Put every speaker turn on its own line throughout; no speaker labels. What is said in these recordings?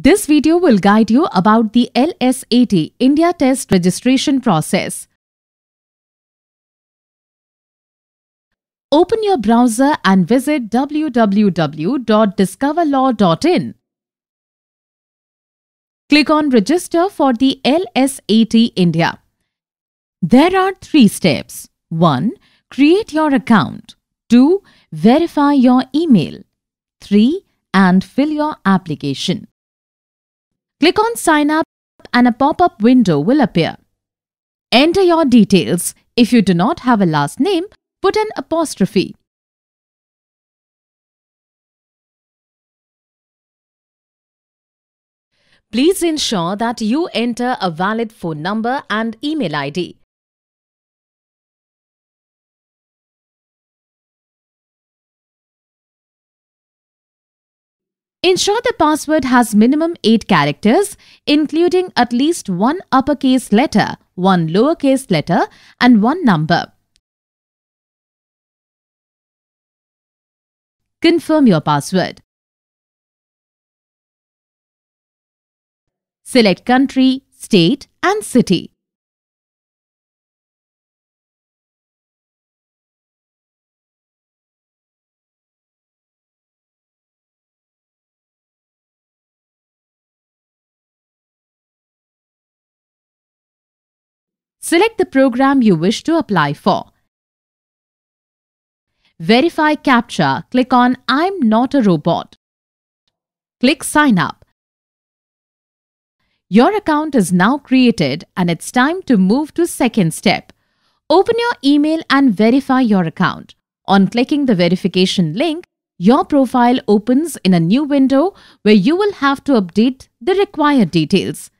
This video will guide you about the
LSAT India Test registration process. Open your browser and visit www.discoverlaw.in. Click on Register for the LSAT India. There are three steps. 1. Create your account. 2. Verify your email. 3. And fill your application. Click on sign up and a pop-up window will appear. Enter your details. If you do not have a last
name, put an apostrophe. Please ensure that you enter a valid phone number and email ID.
Ensure the password has minimum 8 characters, including at least one uppercase letter, one lowercase letter, and one number.
Confirm your password. Select country, state, and city. Select the program you wish to apply for. Verify CAPTCHA. Click on I'm not a robot.
Click sign up. Your account is now created and it's time to move to second step. Open your email and verify your account. On clicking the verification link, your profile opens in a new window where you will have to update the required details.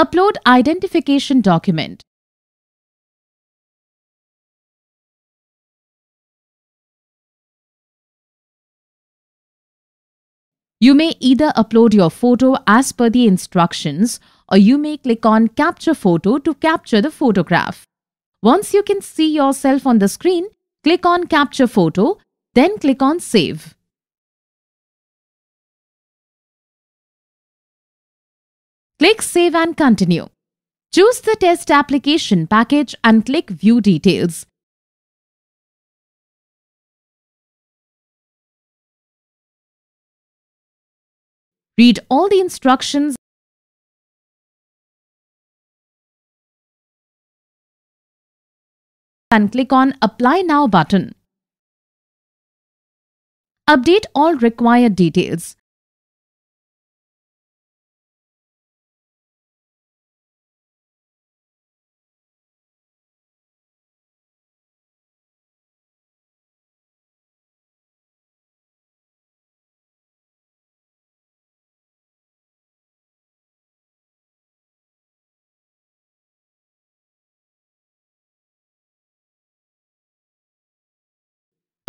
Upload identification document. You may either
upload your photo as per the instructions or you may click on capture photo to capture the photograph. Once you can see yourself on the screen, click on capture photo, then click on save.
Click Save and Continue. Choose the test application package and click View Details. Read all the instructions and click on Apply Now button. Update all required details.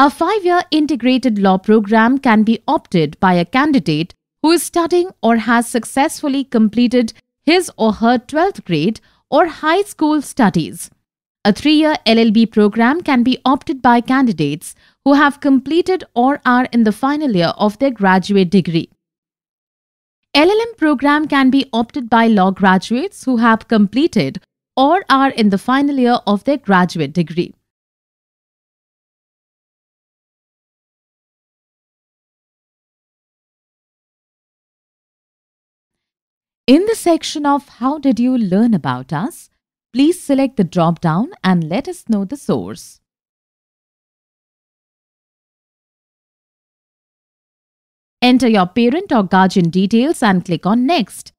A five year integrated law program can be opted by a candidate who is studying or has successfully completed his or her 12th grade or high school studies. A three year LLB program can be opted by candidates who have completed or are in the final year of their graduate degree. LLM program can be opted by law graduates who have completed or are in the final year of their graduate degree. In the section of How Did You Learn About Us, please select the drop down and let us know the source.
Enter your parent or guardian details and click on Next.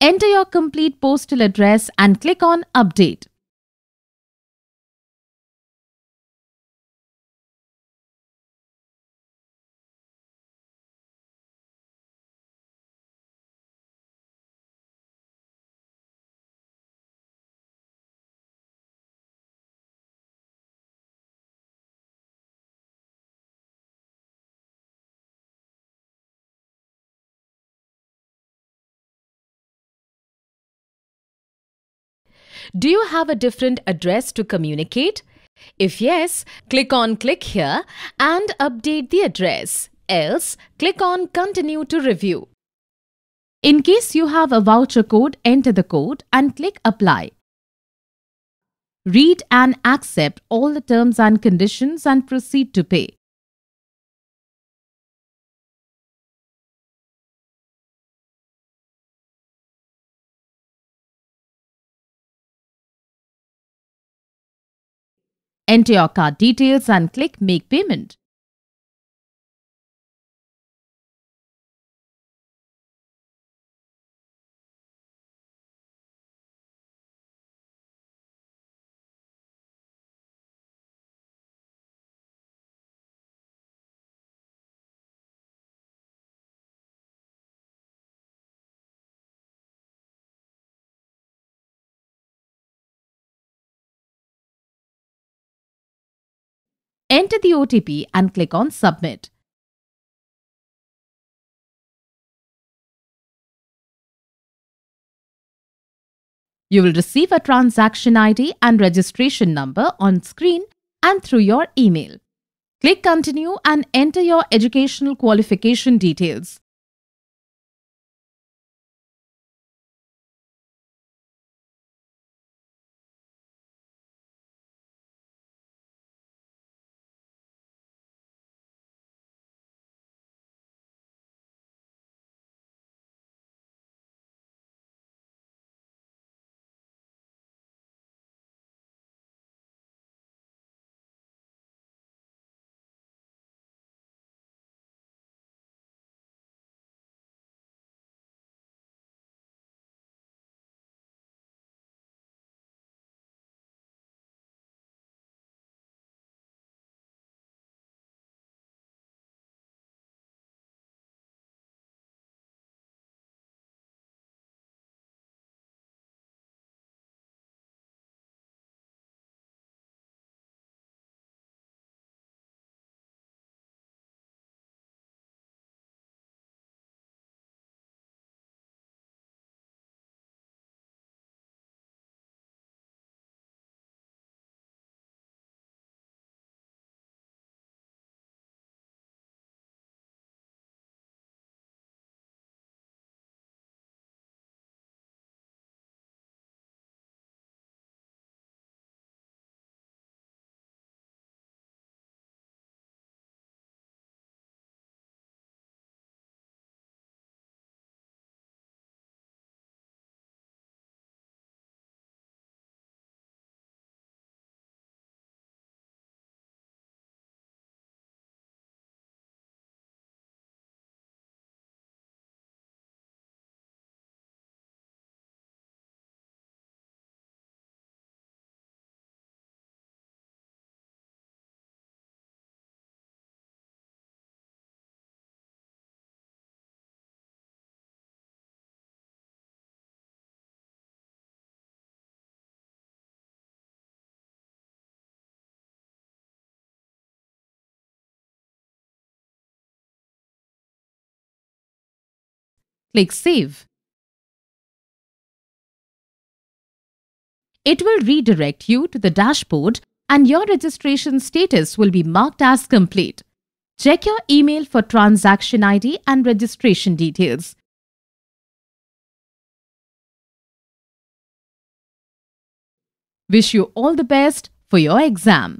Enter your complete postal address and click on Update.
Do you have a different address to communicate? If yes, click on click here and update the address. Else, click on continue to review. In case you have a voucher code, enter the code and click apply. Read and accept all the terms and conditions and proceed to pay.
Enter your card details and click Make Payment. Enter the OTP and click on Submit.
You will receive a transaction ID and registration number on screen and through your email. Click Continue and enter your educational
qualification details. Click Save.
It will redirect you to the dashboard and your registration status will be marked as complete. Check your email for transaction ID and registration details.
Wish you all the best for your exam.